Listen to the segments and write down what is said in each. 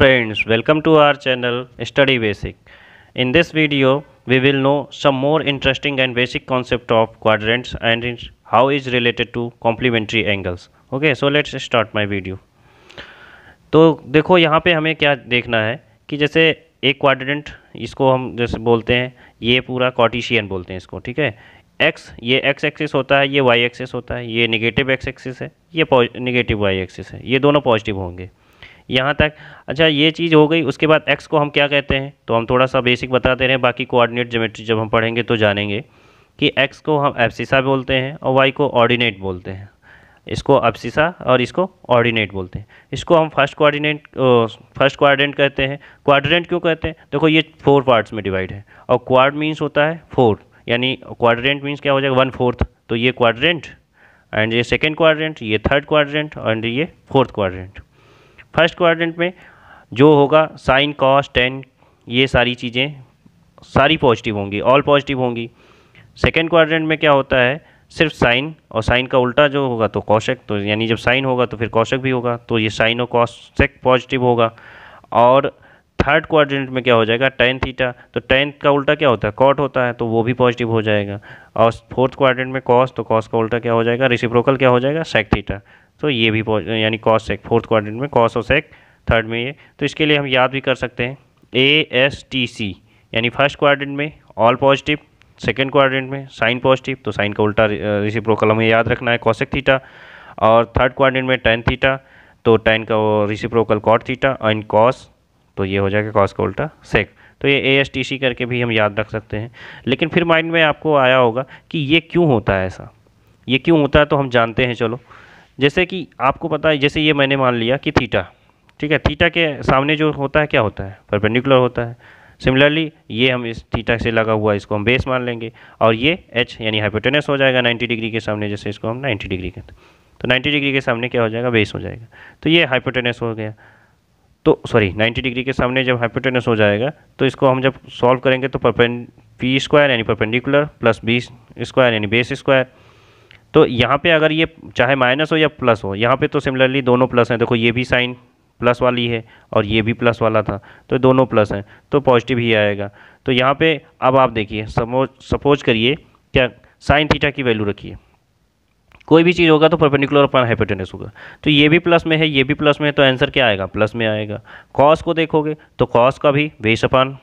friends welcome to our channel study basic in this video we will know some more interesting and basic concept of quadrants and how is related to complementary angles okay so let's start my video तो देखो यहाँ पे हमें क्या देखना है कि जैसे एक क्वाड्रेंट इसको हम जैसे बोलते हैं ये पूरा कॉटिशियन बोलते हैं इसको ठीक है एक्स ये एक्स एक्सिस होता है ये वाई एक्सिस होता है ये निगेटिव एक्स एक्सिस है ये निगेटिव वाई एक्सिस है ये दोनों पॉजिटिव होंगे यहाँ तक अच्छा ये चीज़ हो गई उसके बाद एक्स को हम क्या कहते हैं तो हम थोड़ा सा बेसिक बताते रहें बाकी कोऑर्डिनेट जोमेट्री जब हम पढ़ेंगे तो जानेंगे कि एक्स को हम एफसीसा बोलते हैं और वाई को ऑर्डिनेट बोलते हैं इसको एप्सिसा और इसको ऑर्डिनेट बोलते हैं इसको हम फर्स्ट कोऑर्डिनेट फर्स्ट क्वाड्रेंट कहते हैं क्वाड्रेंट क्यों कहते हैं देखो ये फोर पार्ट्स में डिवाइड है और क्वाड मीन्स होता है फोर यानी क्वाड्रेंट मीन्स क्या हो जाएगा वन फोर्थ तो ये क्वाड्रेंट एंड ये सेकेंड क्वाड्रेंट ये थर्ड क्वाड्रेंट एंड ये फोर्थ क्वाड्रेंट फर्स्ट क्वाड्रेंट में जो होगा साइन कॉस टेन ये सारी चीज़ें सारी पॉजिटिव होंगी ऑल पॉजिटिव होंगी सेकेंड क्वाड्रेंट में क्या होता है सिर्फ साइन और साइन का उल्टा जो होगा तो कौशक तो यानी जब साइन होगा तो फिर कौशक भी होगा तो ये साइन और कौशक पॉजिटिव होगा और थर्ड क्वाड्रेंट में क्या हो जाएगा टेन थीटा तो टेन का उल्टा क्या होता है कॉट होता है तो वो भी पॉजिटिव हो जाएगा और फोर्थ क्वाड्रेंट में कॉस तो कॉस का उल्टा क्या हो जाएगा रिसिप्रोकल क्या हो जाएगा सेक थीटा तो ये भी यानी कॉस सेक फोर्थ क्वार में कॉस और सेक थर्ड में ये तो इसके लिए हम याद भी कर सकते हैं ए एस टी सी यानी फर्स्ट क्वाड्रेंट में ऑल पॉजिटिव सेकेंड क्वाड्रेंट में साइन पॉजिटिव तो साइन का उल्टा रिसिप्रोकल हमें याद रखना है कॉसेक थीटा और थर्ड क्वाड्रेंट में टेन थीटा तो टेन का reciprocal cot theta and cos तो ये हो जाएगा कॉस का उल्टा सेक तो ये ए एस टी सी करके भी हम याद रख सकते हैं लेकिन फिर माइंड में आपको आया होगा कि ये क्यों होता है ऐसा ये क्यों होता है तो हम जानते हैं चलो जैसे कि आपको पता है जैसे ये मैंने मान लिया कि थीटा ठीक है थीटा के सामने जो होता है क्या होता है परपेंडिकुलर होता है सिमिलरली ये हम इस थीटा से लगा हुआ इसको हम बेस मान लेंगे और ये एच यानी हाइपोटेनस हो जाएगा 90 डिग्री के सामने जैसे इसको हम 90 डिग्री कहते तो 90 डिग्री के सामने क्या हो जाएगा बेस हो जाएगा तो ये हाइपोटेनस हो गया तो सॉरी 90 डिग्री के सामने जब हाइपोटेनस हो जाएगा तो इसको हम जब सॉल्व करेंगे तो परपेंड पी स्क्वायर यानी परपेंडिकुलर प्लस बी स्क्वायर यानी बेस स्क्वायर तो यहाँ पे अगर ये चाहे माइनस हो या प्लस हो यहाँ पे तो सिमिलरली दोनों प्लस हैं देखो ये भी साइन प्लस वाली है और ये भी प्लस वाला था तो दोनों प्लस हैं तो पॉजिटिव ही आएगा तो यहाँ पे अब आप देखिए सपोज करिए क्या साइन थीटा की वैल्यू रखिए कोई भी चीज़ होगा तो परपेंडिकुलर अपन हाइपोटेनस होगा तो ये भी प्लस में है ये भी प्लस में है तो आंसर क्या आएगा प्लस में आएगा कॉस को देखोगे तो कॉस का भी बेस अपान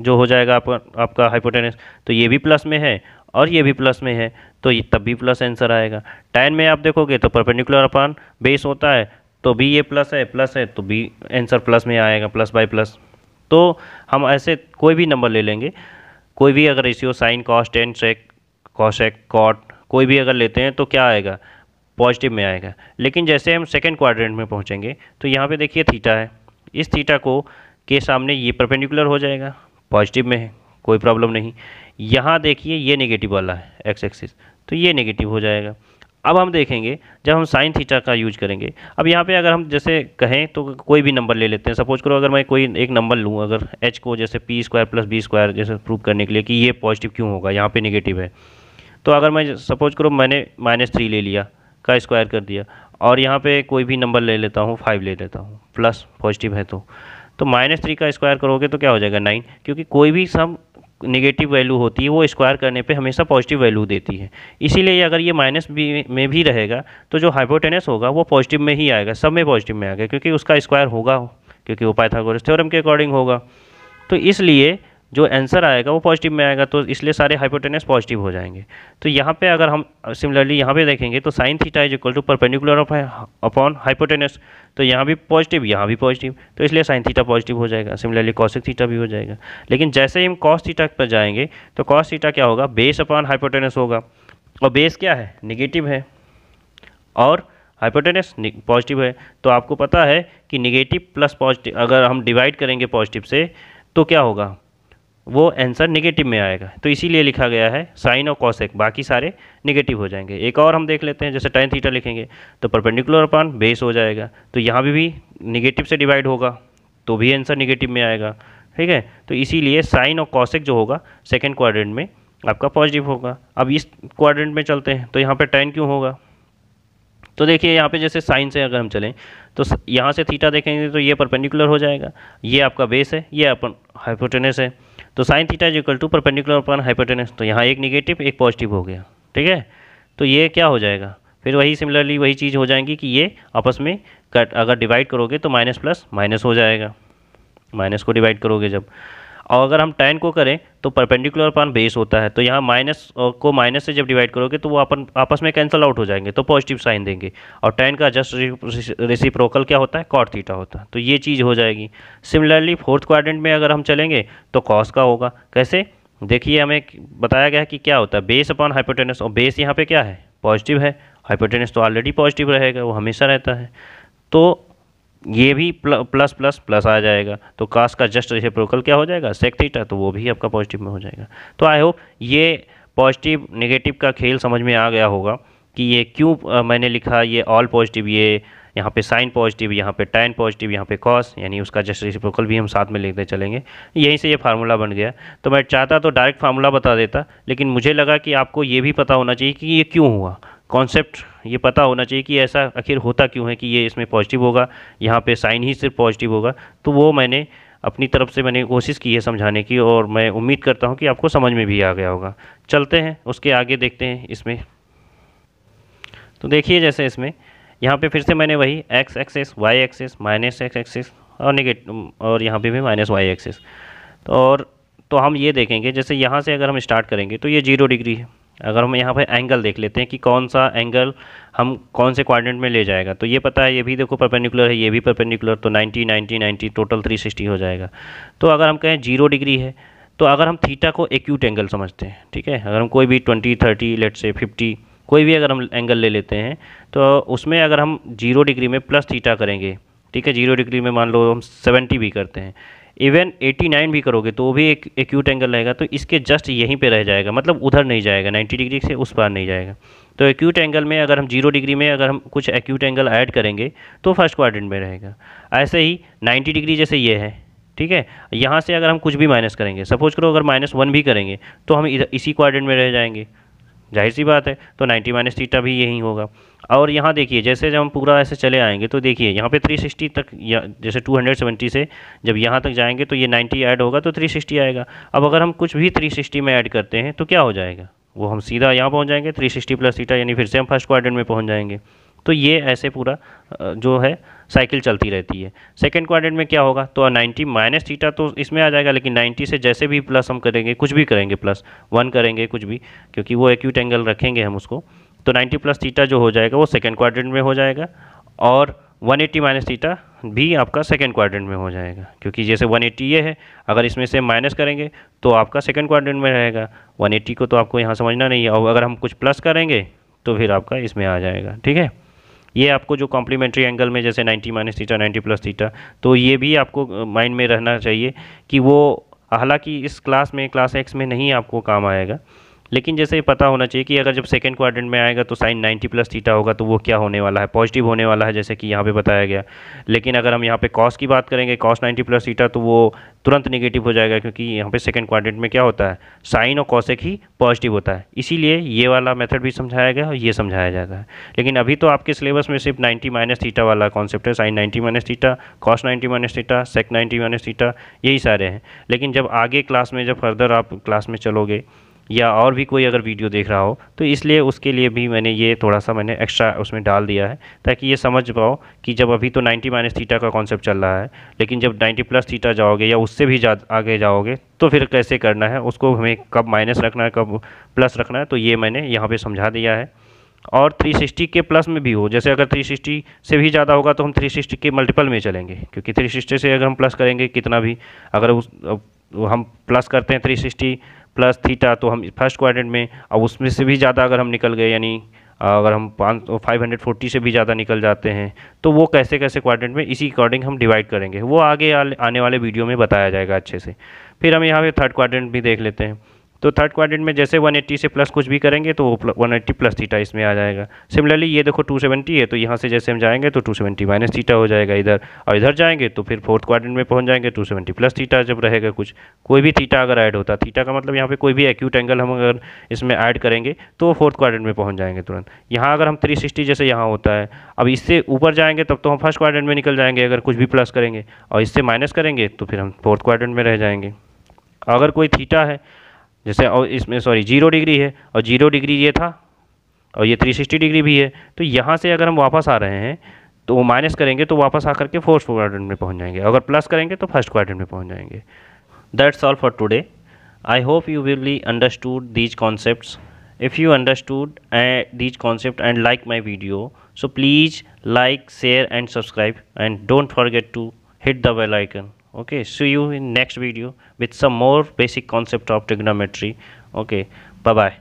जो हो जाएगा आपका आपका हाइपोटेनस तो ये भी प्लस में है और ये भी प्लस में है तो ये तब भी प्लस आंसर आएगा टैन में आप देखोगे तो परपेंडिकुलर अपान बेस होता है तो भी ये प्लस है प्लस है तो भी आंसर प्लस में आएगा प्लस बाई प्लस तो हम ऐसे कोई भी नंबर ले लेंगे कोई भी अगर ratio sine cos tan sec cosec cot कोई भी अगर लेते हैं तो क्या आएगा पॉजिटिव में आएगा लेकिन जैसे हम सेकेंड क्वाड्रेंट में पहुँचेंगे तो यहाँ पर देखिए थीटा है इस थीटा को के सामने ये परपेंडिकुलर हो जाएगा पॉजिटिव में है कोई प्रॉब्लम नहीं यहाँ देखिए ये नेगेटिव वाला है एक्स एक्सिस तो ये नेगेटिव हो जाएगा अब हम देखेंगे जब हम साइन थीटा का यूज करेंगे अब यहाँ पे अगर हम जैसे कहें तो कोई भी नंबर ले लेते हैं सपोज करो अगर मैं कोई एक नंबर लूँ अगर एच को जैसे P square plus B square जैसे प्रूव करने के लिए कि ये पॉजिटिव क्यों होगा यहाँ पे नेगेटिव है तो अगर मैं सपोज करो मैंने माइनस थ्री ले लिया का स्क्वायर कर दिया और यहाँ पर कोई भी नंबर ले लेता हूँ फाइव ले लेता हूँ प्लस पॉजिटिव है तो तो माइनस थ्री का स्क्वायर करोगे तो क्या हो जाएगा नाइन क्योंकि कोई भी सम निगेटिव वैल्यू होती है वो स्क्वायर करने पे हमेशा पॉजिटिव वैल्यू देती है इसीलिए अगर ये माइनस भी में भी रहेगा तो जो हाइपोटेनस होगा वो पॉजिटिव में ही आएगा सब में पॉजिटिव में आएगा क्योंकि उसका स्क्वायर होगा क्योंकि वो पाइथागोरस थ्योरम के अकॉर्डिंग होगा तो इसलिए जो आंसर आएगा वो पॉजिटिव में आएगा तो इसलिए सारे हाइपोटेनस पॉजिटिव हो जाएंगे तो यहाँ पे अगर हम सिमिलरली यहाँ पे देखेंगे तो sine theta is equal to perpendicular of upon hypotenuse तो यहाँ भी पॉजिटिव यहाँ भी पॉजिटिव तो इसलिए साइन थीटा पॉजिटिव हो जाएगा सिमिलरली कॉसिक थीटा भी हो जाएगा लेकिन जैसे ही हम कॉस थीटा पर जाएंगे तो कॉस थीटा क्या होगा बेस अपॉन हाइपोटेनस होगा और बेस क्या है निगेटिव है और हाइपोटेनस पॉजिटिव है तो आपको पता है कि निगेटिव प्लस पॉजिटिव अगर हम डिवाइड करेंगे पॉजिटिव से तो क्या होगा वो आंसर नेगेटिव में आएगा तो इसीलिए लिखा गया है साइन और कॉशेक बाकी सारे नेगेटिव हो जाएंगे एक और हम देख लेते हैं जैसे टेन थीटा लिखेंगे तो परपेंडिकुलर अपन बेस हो जाएगा तो यहाँ भी, भी निगेटिव से डिवाइड होगा तो भी आंसर निगेटिव में आएगा ठीक है तो इसीलिए साइन और कॉशेक जो होगा सेकेंड क्वाड्रेंट में आपका पॉजिटिव होगा अब इस क्वाड्रेंट में चलते हैं तो यहाँ पर टेन क्यों होगा तो देखिए यहाँ पे जैसे साइन से अगर हम चलें तो यहाँ से थीटा देखेंगे तो ये परपेंडिकुलर हो जाएगा ये आपका बेस है ये अपन हाइपोटेनस है तो sine theta is equal to perpendicular upon hypotenuse तो यहाँ एक निगेटिव एक पॉजिटिव हो गया ठीक है तो ये क्या हो जाएगा फिर वही सिमिलरली वही चीज़ हो जाएंगी कि ये आपस में कट अगर डिवाइड करोगे तो माइनस प्लस माइनस हो जाएगा माइनस को डिवाइड करोगे जब और अगर हम टेन को करें तो परपेंडिकुलर अपन बेस होता है तो यहाँ माइनस को माइनस से जब डिवाइड करोगे तो वो अपन आपस में कैंसिल आउट हो जाएंगे तो पॉजिटिव साइन देंगे और टेन का जस्ट रेसिप्रोकल क्या होता है कॉट थीटा होता है तो ये चीज़ हो जाएगी सिमिलरली फोर्थ क्वाड्रेंट में अगर हम चलेंगे तो कॉस का होगा कैसे देखिए हमें बताया गया है कि क्या होता है बेस अपॉन हाइपोटेनस और बेस यहाँ पे क्या है पॉजिटिव है हाइपोटेनस तो ऑलरेडी पॉजिटिव रहेगा वो हमेशा रहता है तो ये भी प्ल, प्लस प्लस प्लस आ जाएगा तो कास का जस्ट रेसिप्रोकल क्या हो जाएगा सेक थीटा तो वो भी आपका पॉजिटिव में हो जाएगा तो आई होप ये पॉजिटिव नेगेटिव का खेल समझ में आ गया होगा कि ये क्यों मैंने लिखा ये ऑल पॉजिटिव ये यहाँ पे साइन पॉजिटिव यहाँ पे टैन पॉजिटिव यहाँ पे कॉस यानी उसका जस्ट रिसिप्रोकल भी हम साथ में लिखते चलेंगे यहीं से ये फार्मूला बन गया तो मैं चाहता तो डायरेक्ट फार्मूला बता देता लेकिन मुझे लगा कि आपको ये भी पता होना चाहिए कि ये क्यों हुआ कॉन्सेप्ट ये पता होना चाहिए कि ऐसा आखिर होता क्यों है कि ये इसमें पॉजिटिव होगा यहाँ पे साइन ही सिर्फ पॉजिटिव होगा तो वो मैंने अपनी तरफ से मैंने कोशिश की है समझाने की और मैं उम्मीद करता हूँ कि आपको समझ में भी आ गया होगा चलते हैं उसके आगे देखते हैं इसमें तो देखिए जैसे इसमें यहाँ पर फिर से मैंने वही X axis Y axis minus X axis और निगेटिव और यहाँ पर भी माइनस वाई एक्सेस तो और तो हम ये देखेंगे जैसे यहाँ से अगर हम स्टार्ट करेंगे तो ये जीरो डिग्री है अगर हम यहाँ पर एंगल देख लेते हैं कि कौन सा एंगल हम कौन से क्वाड्रेंट में ले जाएगा तो ये पता है ये भी देखो परपेंडिकुलर है ये भी परपेंडिकुलर तो 90 90 90 टोटल 360 हो जाएगा तो अगर हम कहें जीरो डिग्री है तो अगर हम थीटा को एक्यूट एंगल समझते हैं ठीक है अगर हम कोई भी twenty thirty let say fifty कोई भी अगर हम एंगल ले लेते हैं तो उसमें अगर हम जीरो डिग्री में प्लस थीटा करेंगे ठीक है जीरो डिग्री में मान लो हम सेवेंटी भी करते हैं इवन 89 भी करोगे तो वो भी एक एक्यूट एंगल रहेगा तो इसके जस्ट यहीं पे रह जाएगा मतलब उधर नहीं जाएगा 90 डिग्री से उस पार नहीं जाएगा तो एक्यूट एंगल में अगर हम जीरो डिग्री में अगर हम कुछ एक्यूट एंगल ऐड करेंगे तो फर्स्ट क्वाड्रेंट में रहेगा ऐसे ही नाइन्टी डिग्री जैसे ये है ठीक है यहाँ से अगर हम कुछ भी माइनस करेंगे सपोज करो अगर माइनस वन भी करेंगे तो हम इसी क्वाड्रेंट में रह जाएंगे जाहिर सी बात है तो 90 माइनस थीटा भी यही होगा और यहाँ देखिए जैसे जब हम पूरा ऐसे चले आएंगे तो देखिए यहाँ पे 360 तक या जैसे 270 से जब यहाँ तक जाएंगे तो ये 90 ऐड होगा तो 360 आएगा अब अगर हम कुछ भी 360 में ऐड करते हैं तो क्या हो जाएगा वो हम सीधा यहाँ पहुँच जाएंगे थ्री सिक्सटी प्लस सीटा यानी फिर से हम फर्स्ट क्वार्टर में पहुँच जाएंगे तो ये ऐसे पूरा जो है साइकिल चलती रहती है सेकेंड क्वाड्रेंट में क्या होगा तो 90 माइनस थीटा तो इसमें आ जाएगा लेकिन 90 से जैसे भी प्लस हम करेंगे कुछ भी करेंगे प्लस वन करेंगे कुछ भी क्योंकि वो एक्यूट एंगल रखेंगे हम उसको तो 90 प्लस थीटा जो हो जाएगा वो सेकेंड क्वाड्रेंट में हो जाएगा और 180 एट्टी माइनस थीटा भी आपका सेकेंड क्वाड्रेंट में हो जाएगा क्योंकि जैसे 180 ये है अगर इसमें से माइनस करेंगे तो आपका सेकेंड क्वाड्रेंट में रहेगा 180 को तो आपको यहाँ समझना नहीं है और अगर हम कुछ प्लस करेंगे तो फिर आपका इसमें आ जाएगा ठीक है ये आपको जो कॉम्प्लीमेंट्री एंगल में जैसे 90 माइनस थीटा 90 प्लस थीटा तो ये भी आपको माइंड में रहना चाहिए कि वो हालांकि इस क्लास में क्लास एक्स में नहीं आपको काम आएगा लेकिन जैसे ये पता होना चाहिए कि अगर जब सेकंड क्वाड्रेंट में आएगा तो साइन 90 प्लस थीटा होगा तो वो क्या होने वाला है पॉजिटिव होने वाला है जैसे कि यहाँ पे बताया गया लेकिन अगर हम यहाँ पे कॉस की बात करेंगे कॉस 90 प्लस थीटा तो वो तुरंत नेगेटिव हो जाएगा क्योंकि यहाँ पे सेकेंड क्वाड्रेंट में क्या होता है साइन और कॉसेक ही पॉजिटिव होता है इसीलिए ये वाला मेथड भी समझाया गया और ये समझाया जाता है लेकिन अभी तो आपके सिलेबस में सिर्फ नाइन्टी माइनस थीटा वाला कॉन्सेप्ट है sine ninety minus theta cos ninety minus theta sec ninety minus theta यही सारे हैं लेकिन जब आगे क्लास में जब फर्दर आप क्लास में चलोगे या और भी कोई अगर वीडियो देख रहा हो तो इसलिए उसके लिए भी मैंने ये थोड़ा सा मैंने एक्स्ट्रा उसमें डाल दिया है ताकि ये समझ पाओ कि जब अभी तो 90 माइनस थीटा का कॉन्सेप्ट चल रहा है लेकिन जब 90 प्लस थीटा जाओगे या उससे भी जा, आगे जाओगे तो फिर कैसे करना है उसको हमें कब माइनस रखना है कब प्लस रखना है तो ये मैंने यहाँ पर समझा दिया है और 360 के प्लस में भी हो जैसे अगर 360 से भी ज़्यादा होगा तो हम 360 के मल्टीपल में चलेंगे क्योंकि 360 से अगर हम प्लस करेंगे कितना भी अगर उस हम प्लस करते हैं 360 प्लस थीटा तो हम फर्स्ट क्वाड्रेंट में अब उसमें से भी ज़्यादा अगर हम निकल गए यानी अगर हम पाँच फाइव हंड्रेड फोर्टी से भी ज़्यादा निकल जाते हैं तो वो कैसे कैसे क्वाड्रेंट में इसी अकॉर्डिंग हम डिवाइड करेंगे वो आगे आने वाले वीडियो में बताया जाएगा अच्छे से फिर हम यहाँ पे थर्ड क्वाड्रेंट भी देख लेते हैं तो थर्ड क्वाड्रेंट में जैसे 180 से प्लस कुछ भी करेंगे तो वो 180 प्लस थीटा इसमें आ जाएगा सिमिलरली ये देखो 270 है तो यहाँ से जैसे हम जाएंगे तो 270 माइनस थीटा हो जाएगा इधर और इधर जाएंगे तो फिर फोर्थ क्वाड्रेंट में पहुँच जाएंगे 270 प्लस थीटा जब रहेगा कुछ कोई भी थीटा अगर ऐड होता थीटा का मतलब यहाँ पर कोई भी एक्यूट एंगल हम अगर इसमें ऐड करेंगे तो वो फोर्थ क्वाड्रेंट में पहुँच जाएंगे तुरंत यहाँ अगर हम थ्री जैसे यहाँ होता है अब इससे ऊपर जाएंगे तब तो हम फर्स्ट क्वाड्रेंट में निकल जाएंगे अगर कुछ भी प्लस करेंगे और इससे माइनस करेंगे तो फिर हम फोर्थ क्वाड्रेंट में रह जाएंगे अगर कोई थीटा है जैसे और इसमें सॉरी जीरो डिग्री है और जीरो डिग्री ये था और ये थ्री सिक्सटी डिग्री भी है तो यहाँ से अगर हम वापस आ रहे हैं तो वो माइनस करेंगे तो वापस आकर के फोर्थ क्वाड्रेंट में पहुँच जाएंगे अगर प्लस करेंगे तो फर्स्ट क्वाड्रेंट में पहुँच जाएंगे that's all for today I hope you be understood these concept if you understood and these concept uh, and like my video so please like and and subscribe and don't forget to hit the bell okay see you in next video with some more basic concept of trigonometry okay bye bye